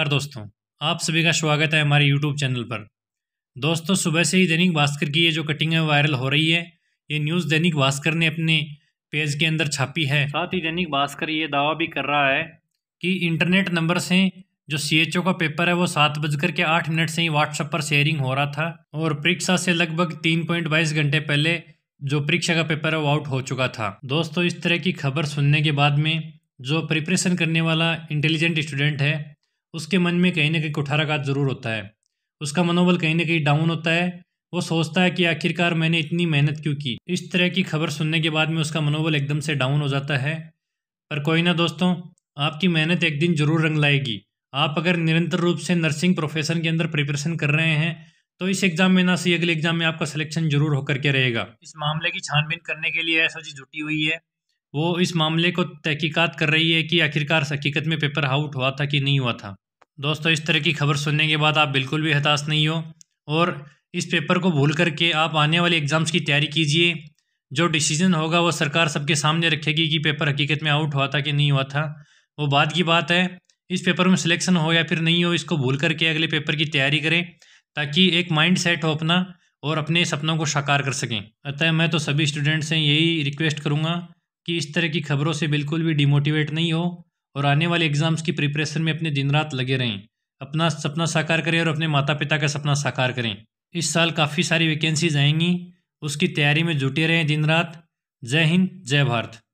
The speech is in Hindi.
नमस्कार दोस्तों आप सभी का स्वागत है हमारे यूट्यूब चैनल पर दोस्तों सुबह से ही दैनिक भास्कर की ये जो कटिंग है वायरल हो रही है ये न्यूज़ दैनिक भास्कर ने अपने पेज के अंदर छापी है साथ ही दैनिक भास्कर ये दावा भी कर रहा है कि इंटरनेट नंबर से जो सी का पेपर है वो सात बजकर के आठ मिनट से ही व्हाट्सएप पर शेयरिंग हो रहा था और परीक्षा से लगभग तीन पॉइंट बाईस घंटे पहले जो परीक्षा का पेपर है वो आउट हो चुका था दोस्तों इस तरह की खबर सुनने के बाद में जो प्रिपरेशन करने वाला इंटेलिजेंट स्टूडेंट है उसके मन में कहीं ना कहीं कुठाराघात ज़रूर होता है उसका मनोबल कहीं ना कहीं डाउन होता है वो सोचता है कि आखिरकार मैंने इतनी मेहनत क्यों की इस तरह की खबर सुनने के बाद में उसका मनोबल एकदम से डाउन हो जाता है पर कोई ना दोस्तों आपकी मेहनत एक दिन ज़रूर रंग लाएगी आप अगर निरंतर रूप से नर्सिंग प्रोफेशन के अंदर प्रिपरेशन कर रहे हैं तो इस एग्ज़ाम में ना सही अगले एग्ज़ाम में आपका सिलेक्शन जरूर होकर के रहेगा इस मामले की छानबीन करने के लिए जी जुटी हुई है वो इस मामले को तहकीकात कर रही है कि आखिरकार हकीकत में पेपर आउट हुआ था कि नहीं हुआ था दोस्तों इस तरह की खबर सुनने के बाद आप बिल्कुल भी हताश नहीं हो और इस पेपर को भूल करके आप आने वाले एग्ज़ाम्स की तैयारी कीजिए जो डिसीज़न होगा वो सरकार सबके सामने रखेगी कि पेपर हकीकत में आउट हुआ था कि नहीं हुआ था वो बाद की बात है इस पेपर में सिलेक्शन हो या फिर नहीं हो इसको भूल करके अगले पेपर की तैयारी करें ताकि एक माइंड सेट हो अपना और अपने सपनों को साकार कर सकें अतः मैं तो सभी स्टूडेंट से यही रिक्वेस्ट करूँगा कि इस तरह की खबरों से बिल्कुल भी डिमोटिवेट नहीं हो और आने वाले एग्ज़ाम्स की प्रिपरेशन में अपने दिन रात लगे रहें अपना सपना साकार करें और अपने माता पिता का सपना साकार करें इस साल काफ़ी सारी वैकेंसीज आएंगी उसकी तैयारी में जुटे रहें दिन रात जय हिंद जय भारत